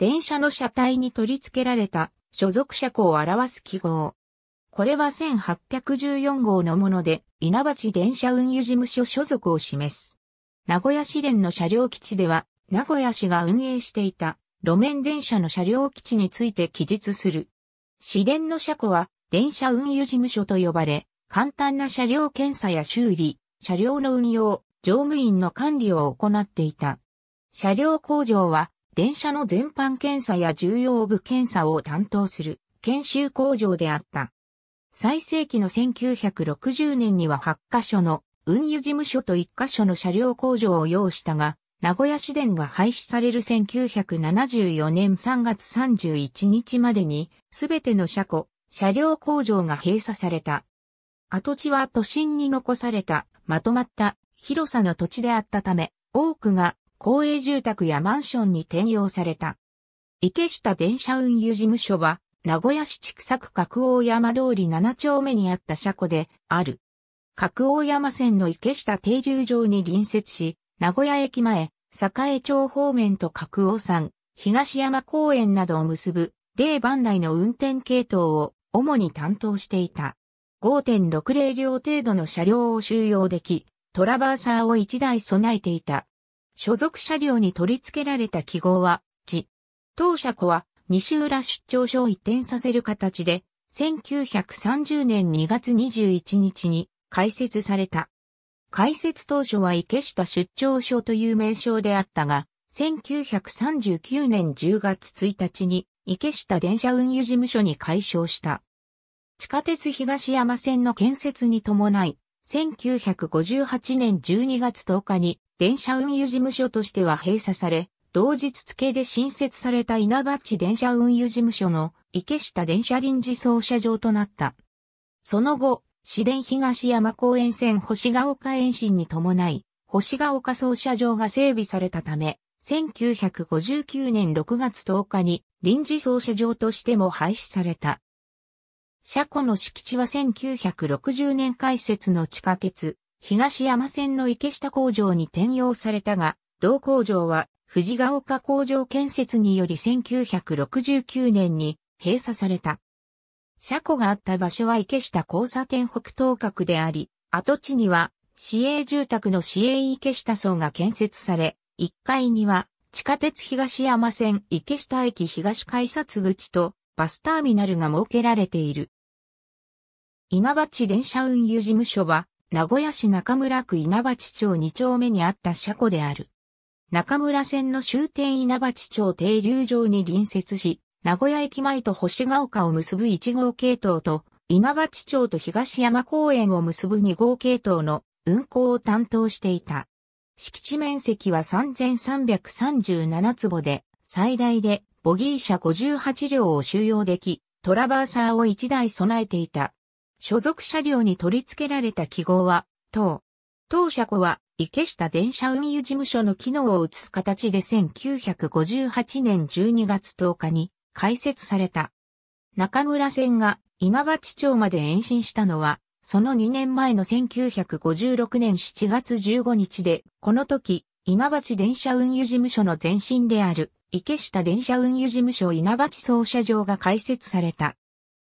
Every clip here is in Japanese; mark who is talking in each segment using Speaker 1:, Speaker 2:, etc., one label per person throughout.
Speaker 1: 電車の車体に取り付けられた所属車庫を表す記号。これは1814号のもので、稲鉢電車運輸事務所所属を示す。名古屋市電の車両基地では、名古屋市が運営していた路面電車の車両基地について記述する。市電の車庫は電車運輸事務所と呼ばれ、簡単な車両検査や修理、車両の運用、乗務員の管理を行っていた。車両工場は電車の全般検査や重要部検査を担当する研修工場であった。最盛期の1960年には8カ所の運輸事務所と1カ所の車両工場を要したが、名古屋市電が廃止される1974年3月31日までに、すべての車庫、車両工場が閉鎖された。跡地は都心に残された、まとまった、広さの土地であったため、多くが公営住宅やマンションに転用された。池下電車運輸事務所は、名古屋市畜作角大山通り7丁目にあった車庫である。角大山線の池下停留場に隣接し、名古屋駅前、栄町方面と角尾山、東山公園などを結ぶ、例番内の運転系統を主に担当していた。5.60両程度の車両を収容でき、トラバーサーを1台備えていた。所属車両に取り付けられた記号は、字。当車庫は、西浦出張所を移転させる形で、1930年2月21日に開設された。開設当初は池下出張所という名称であったが、1939年10月1日に池下電車運輸事務所に改称した。地下鉄東山線の建設に伴い、1958年12月10日に電車運輸事務所としては閉鎖され、同日付で新設された稲葉地電車運輸事務所の池下電車臨時操車場となった。その後、市電東山公園線星ヶ丘延伸に伴い、星ヶ丘操車場が整備されたため、1959年6月10日に臨時操車場としても廃止された。車庫の敷地は1960年開設の地下鉄、東山線の池下工場に転用されたが、同工場は藤ヶ丘工場建設により1969年に閉鎖された。車庫があった場所は池下交差点北東角であり、跡地には市営住宅の市営池下層が建設され、1階には地下鉄東山線池下駅東改札口とバスターミナルが設けられている。稲町電車運輸事務所は名古屋市中村区稲鉢町2丁目にあった車庫である。中村線の終点稲鉢町停留場に隣接し、名古屋駅前と星ヶ丘を結ぶ1号系統と、稲鉢町と東山公園を結ぶ2号系統の運行を担当していた。敷地面積は3337坪で、最大でボギー車58両を収容でき、トラバーサーを1台備えていた。所属車両に取り付けられた記号は、当。当車庫は、池下電車運輸事務所の機能を移す形で1958年12月10日に開設された。中村線が稲葉地町まで延伸したのは、その2年前の1956年7月15日で、この時、稲葉地電車運輸事務所の前身である、池下電車運輸事務所稲葉地操車場が開設された。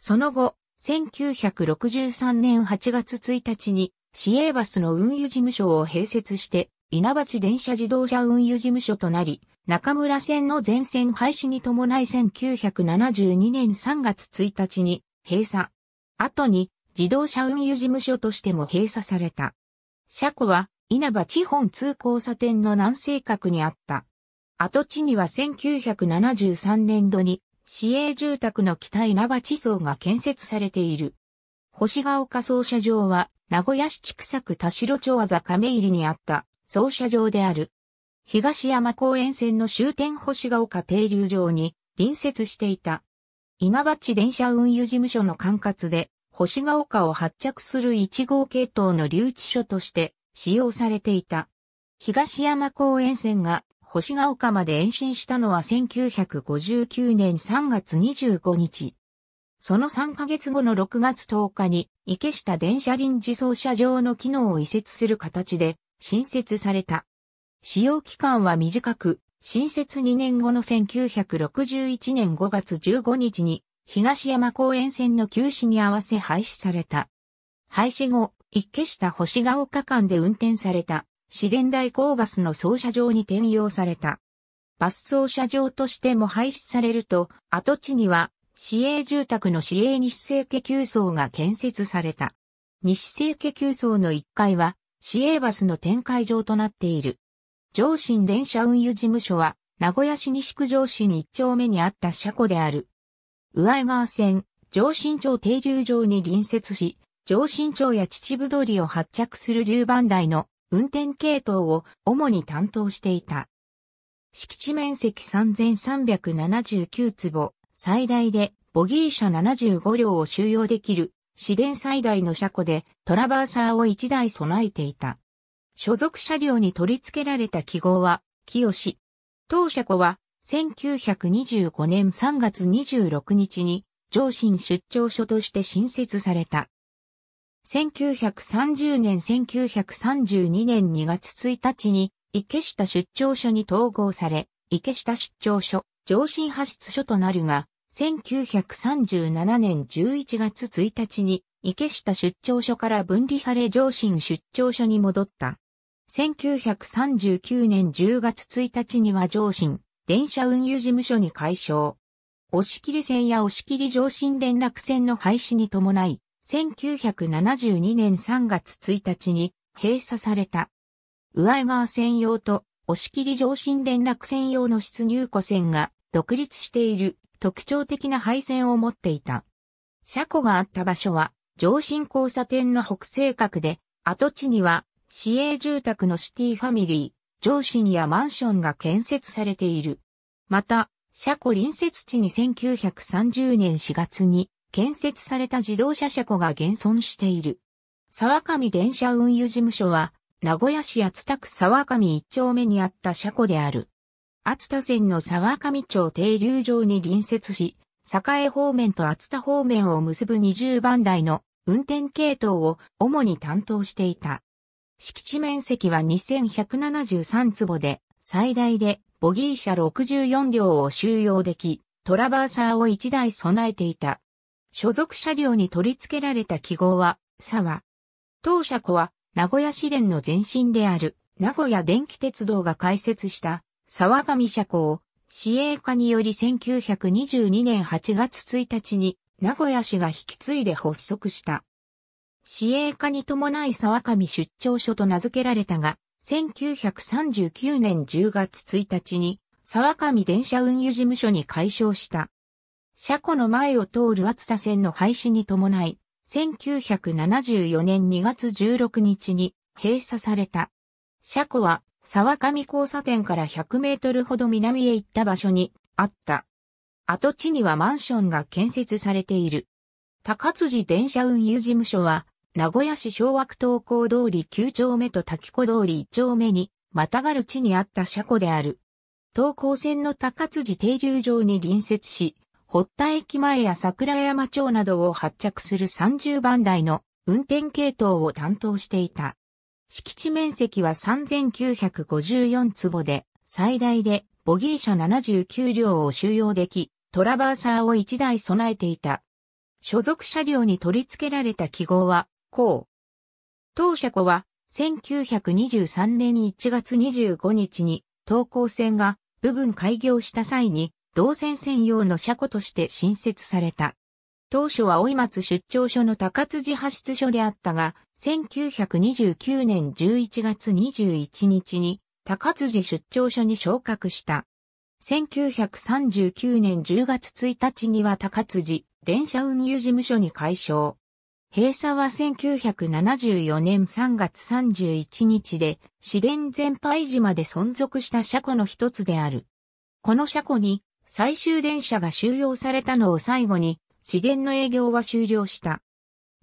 Speaker 1: その後、1963年8月1日に市営バスの運輸事務所を併設して、稲鉢電車自動車運輸事務所となり、中村線の全線廃止に伴い1972年3月1日に閉鎖。後に自動車運輸事務所としても閉鎖された。車庫は稲葉地本通交差点の南西角にあった。跡地には1973年度に市営住宅の北稲葉地層が建設されている。星ヶ丘総社場は、名古屋市千草区田代町技亀入にあった総社場である。東山公園線の終点星ヶ丘停留場に隣接していた。稲葉地電車運輸事務所の管轄で、星ヶ丘を発着する1号系統の留置所として使用されていた。東山公園線が星ヶ丘まで延伸したのは1959年3月25日。その3ヶ月後の6月10日に、池下電車臨時走車場の機能を移設する形で、新設された。使用期間は短く、新設2年後の1961年5月15日に、東山公園線の休止に合わせ廃止された。廃止後、池下星ヶ丘間で運転された市電大高バスの操車場に転用された。バス操車場としても廃止されると、跡地には市営住宅の市営西清家急層が建設された。西清家急層の1階は市営バスの展開場となっている。上新電車運輸事務所は、名古屋市西区上に1丁目にあった車庫である。上江川線、上新町停留場に隣接し、上新町や秩父通りを発着する10番台の運転系統を主に担当していた。敷地面積3379坪、最大でボギー車75両を収容できる、市電最大の車庫でトラバーサーを1台備えていた。所属車両に取り付けられた記号は、清。当車庫は、1925年3月26日に、上信出張所として新設された。1930年1932年2月1日に、池下出張所に統合され、池下出張所、上新派出所となるが、1937年11月1日に、池下出張所から分離され上新出張所に戻った。1939年10月1日には上新、電車運輸事務所に解消。押切線や押切上新連絡線の廃止に伴い、1972年3月1日に閉鎖された。上江川線用と押切上新連絡線用の出入庫線が独立している特徴的な配線を持っていた。車庫があった場所は上新交差点の北西角で、跡地には市営住宅のシティファミリー、上新やマンションが建設されている。また、車庫隣接地に1930年4月に建設された自動車車庫が現存している。沢上電車運輸事務所は、名古屋市厚田区沢上一丁目にあった車庫である。厚田線の沢上町停留場に隣接し、栄方面と厚田方面を結ぶ20番台の運転系統を主に担当していた。敷地面積は2173坪で、最大でボギー車64両を収容でき、トラバーサーを1台備えていた。所属車両に取り付けられた記号は、沢。当車庫は、名古屋市電の前身である、名古屋電気鉄道が開設した、沢上車庫を、市営化により1922年8月1日に、名古屋市が引き継いで発足した。市営化に伴い沢上出張所と名付けられたが、1939年10月1日に、沢上電車運輸事務所に解消した。車庫の前を通る厚田線の廃止に伴い、1974年2月16日に閉鎖された。車庫は沢上交差点から100メートルほど南へ行った場所にあった。跡地にはマンションが建設されている。高辻電車運輸事務所は、名古屋市昭和区東高通り9丁目と滝子通り1丁目に、またがる地にあった車庫である。東高線の高辻停留場に隣接し、堀田駅前や桜山町などを発着する30番台の運転系統を担当していた。敷地面積は3954坪で、最大でボギー車79両を収容でき、トラバーサーを1台備えていた。所属車両に取り付けられた記号は、こう。当車庫は、1923年1月25日に、東高線が部分開業した際に動線専用の車庫として新設された。当初は追松出張所の高辻派出所であったが、1929年11月21日に高辻出張所に昇格した。1939年10月1日には高辻電車運輸事務所に改称。閉鎖は1974年3月31日で、市電全廃時まで存続した車庫の一つである。この車庫に最終電車が収容されたのを最後に、市電の営業は終了した。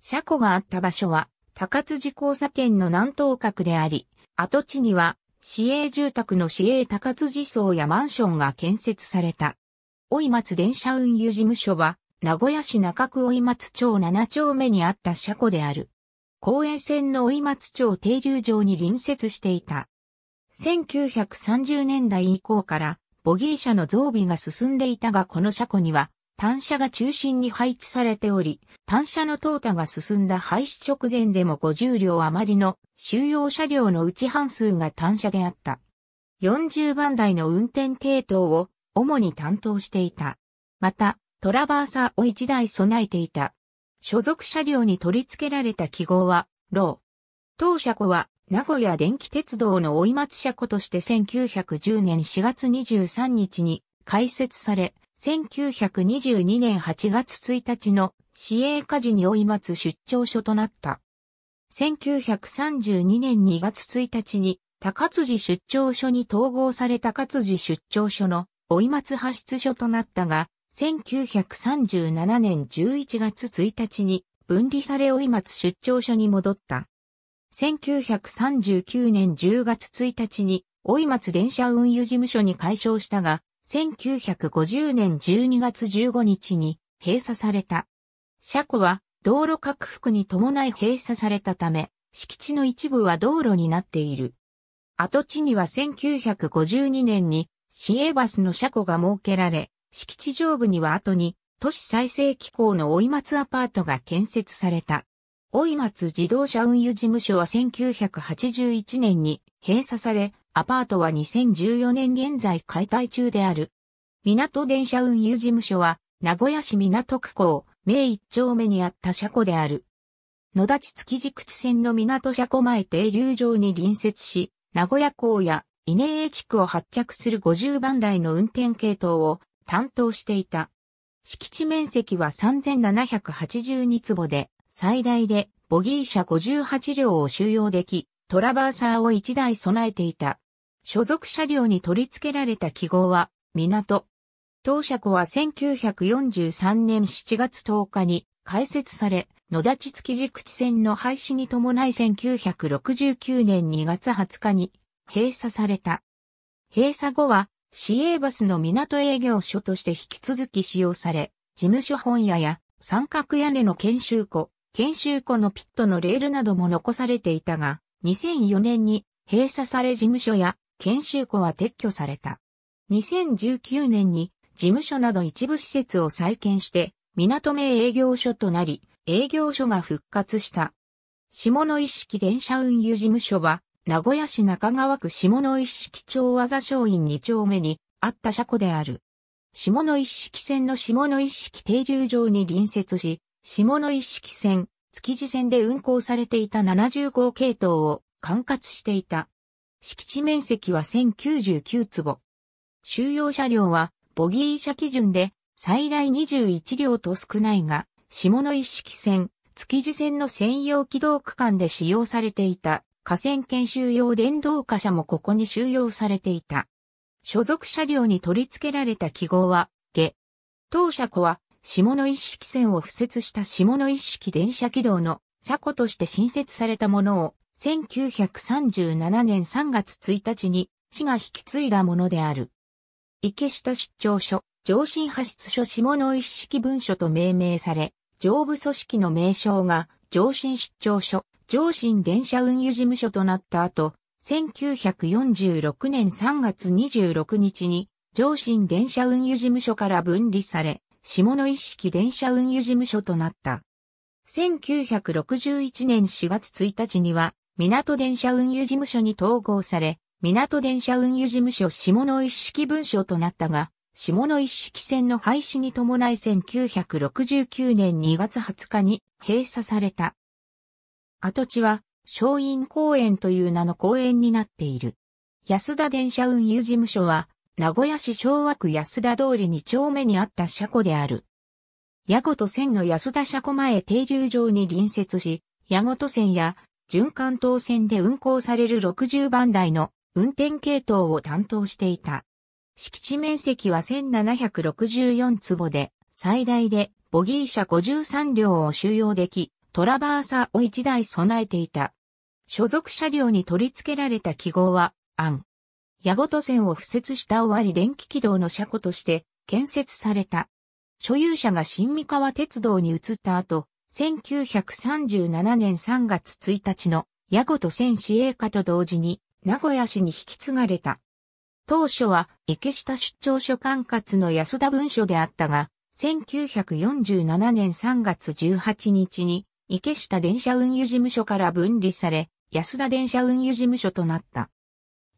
Speaker 1: 車庫があった場所は、高津寺交差点の南東角であり、跡地には、市営住宅の市営高津寺荘やマンションが建設された。追松電車運輸事務所は、名古屋市中区追松町7丁目にあった車庫である。公園線の追松町停留場に隣接していた。1930年代以降からボギー車の増備が進んでいたがこの車庫には単車が中心に配置されており、単車の淘汰が進んだ廃止直前でも50両余りの収容車両のうち半数が単車であった。40番台の運転系統を主に担当していた。また、トラバーサーを1台備えていた。所属車両に取り付けられた記号は、ロー。当車庫は名古屋電気鉄道の追松車庫として1910年4月23日に開設され、1922年8月1日の市営火事に追松出張所となった。1932年2月1日に高辻出張所に統合された高辻出張所の追松派出所となったが、1937年11月1日に分離され追松出張所に戻った。1939年10月1日に、追松電車運輸事務所に改称したが、1950年12月15日に閉鎖された。車庫は道路拡幅に伴い閉鎖されたため、敷地の一部は道路になっている。跡地には1952年に市営バスの車庫が設けられ、敷地上部には後に都市再生機構の追松アパートが建設された。井松自動車運輸事務所は1981年に閉鎖され、アパートは2014年現在解体中である。港電車運輸事務所は、名古屋市港区港、名一丁目にあった車庫である。野立築地口線の港車庫前停留場に隣接し、名古屋港や稲江地区を発着する50番台の運転系統を担当していた。敷地面積は3782坪で、最大でボギー車58両を収容でき、トラバーサーを1台備えていた。所属車両に取り付けられた記号は、港。当社庫は1943年7月10日に開設され、野立築地口線の廃止に伴い1969年2月20日に閉鎖された。閉鎖後は、市営バスの港営業所として引き続き使用され、事務所本屋や三角屋根の研修庫、研修庫のピットのレールなども残されていたが、2004年に閉鎖され事務所や研修庫は撤去された。2019年に事務所など一部施設を再建して、港名営業所となり、営業所が復活した。下野一式電車運輸事務所は、名古屋市中川区下野一式町和座商院2丁目にあった車庫である。下野一式線の下野一式停留場に隣接し、下野一式線、築地線で運行されていた70号系統を管轄していた。敷地面積は1099坪。収容車両はボギー車基準で最大21両と少ないが、下野一式線、築地線の専用軌道区間で使用されていた河川研修用電動貨車もここに収容されていた。所属車両に取り付けられた記号は、下。当車庫は下野一式線を付設した下野一式電車軌道の車庫として新設されたものを、1937年3月1日に市が引き継いだものである。池下出張所、上新派出所下野一式文書と命名され、上部組織の名称が上新出張所、上新電車運輸事務所となった後、1946年3月26日に上新電車運輸事務所から分離され、下野一式電車運輸事務所となった。1961年4月1日には、港電車運輸事務所に統合され、港電車運輸事務所下野一式文書となったが、下野一式線の廃止に伴い1969年2月20日に閉鎖された。跡地は、松陰公園という名の公園になっている。安田電車運輸事務所は、名古屋市昭和区安田通り二丁目にあった車庫である。矢ごと線の安田車庫前停留場に隣接し、矢ごと線や循環等線で運行される60番台の運転系統を担当していた。敷地面積は1764坪で、最大でボギー車53両を収容でき、トラバーサを1台備えていた。所属車両に取り付けられた記号は、アン、矢ごと線を敷設した終わり電気軌道の車庫として建設された。所有者が新三河鉄道に移った後、1937年3月1日の矢ごと線市営化と同時に名古屋市に引き継がれた。当初は池下出張所管轄の安田文書であったが、1947年3月18日に池下電車運輸事務所から分離され、安田電車運輸事務所となった。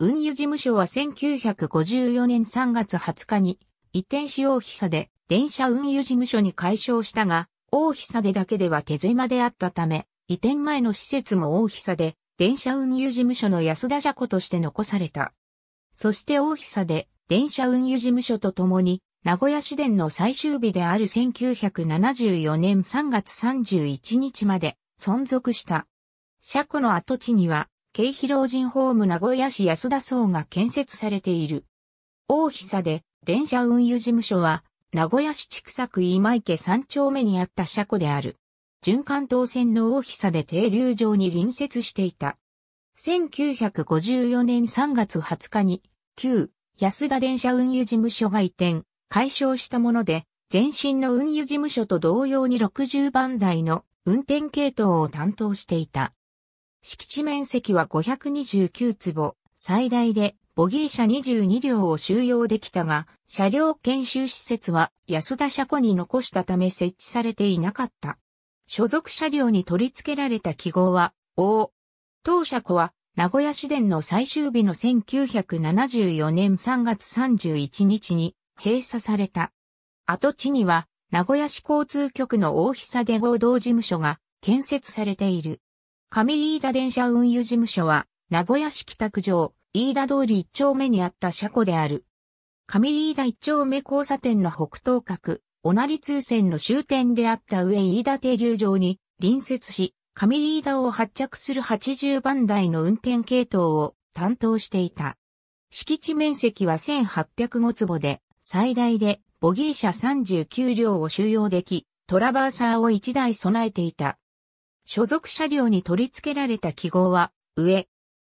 Speaker 1: 運輸事務所は1954年3月20日に移転し大久で電車運輸事務所に解消したが、大久でだけでは手狭であったため、移転前の施設も大久で電車運輸事務所の安田車庫として残された。そして大久で電車運輸事務所とともに名古屋市電の最終日である1974年3月31日まで存続した。車庫の跡地には京肥老人ホーム名古屋市安田荘が建設されている。大久で電車運輸事務所は、名古屋市畜作区今池三丁目にあった車庫である。循環東線の大久で停留場に隣接していた。1954年3月20日に、旧安田電車運輸事務所が移転、解消したもので、前身の運輸事務所と同様に60番台の運転系統を担当していた。敷地面積は529坪、最大でボギー車22両を収容できたが、車両研修施設は安田車庫に残したため設置されていなかった。所属車両に取り付けられた記号は、O。当車庫は、名古屋市電の最終日の1974年3月31日に閉鎖された。跡地には、名古屋市交通局の大久下合同事務所が建設されている。上飯田電車運輸事務所は、名古屋市北区上、飯田通り一丁目にあった車庫である。上飯田一丁目交差点の北東角、おなり通線の終点であった上飯田停留場に隣接し、上飯田を発着する80番台の運転系統を担当していた。敷地面積は1805坪で、最大でボギー車39両を収容でき、トラバーサーを1台備えていた。所属車両に取り付けられた記号は、上。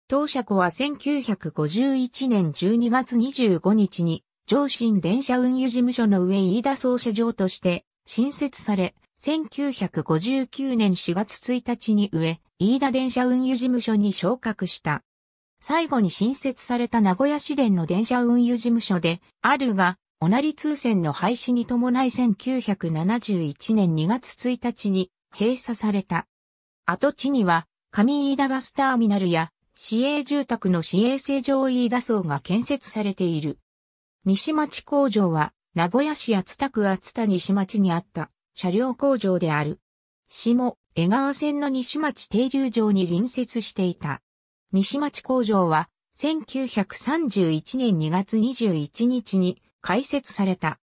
Speaker 1: 当車庫は1951年12月25日に、上新電車運輸事務所の上飯田総車場として新設され、1959年4月1日に上、飯田電車運輸事務所に昇格した。最後に新設された名古屋市電の電車運輸事務所で、あるが、おなり通線の廃止に伴い1971年2月1日に閉鎖された。跡地には、上飯田バスターミナルや、市営住宅の市営成城飯田層が建設されている。西町工場は、名古屋市厚田区厚田西町にあった車両工場である。下、江川線の西町停留場に隣接していた。西町工場は、1931年2月21日に開設された。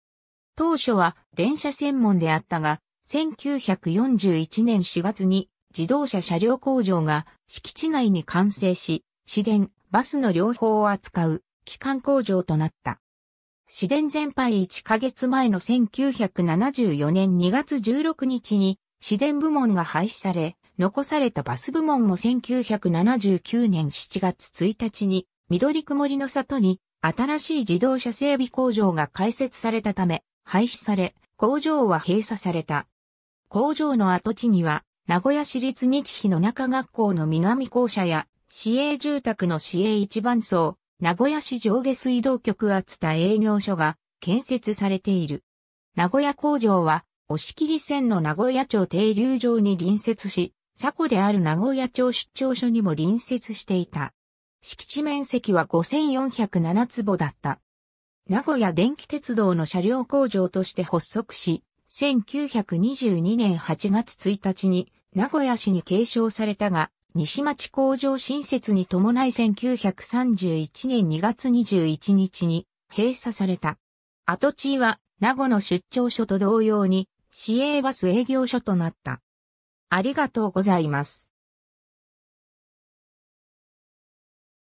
Speaker 1: 当初は電車専門であったが、1941年4月に自動車車両工場が敷地内に完成し、市電、バスの両方を扱う機関工場となった。市電全廃1ヶ月前の1974年2月16日に市電部門が廃止され、残されたバス部門も1979年7月1日に緑曇りの里に新しい自動車整備工場が開設されたため廃止され、工場は閉鎖された。工場の跡地には名古屋市立日比の中学校の南校舎や、市営住宅の市営一番層、名古屋市上下水道局厚田営業所が建設されている。名古屋工場は、押切線の名古屋町停留場に隣接し、車庫である名古屋町出張所にも隣接していた。敷地面積は5407坪だった。名古屋電気鉄道の車両工場として発足し、1922年8月1日に名古屋市に継承されたが、西町工場新設に伴い1931年2月21日に閉鎖された。跡地は名護の出張所と同様に市営バス営業所となった。ありがとうございます。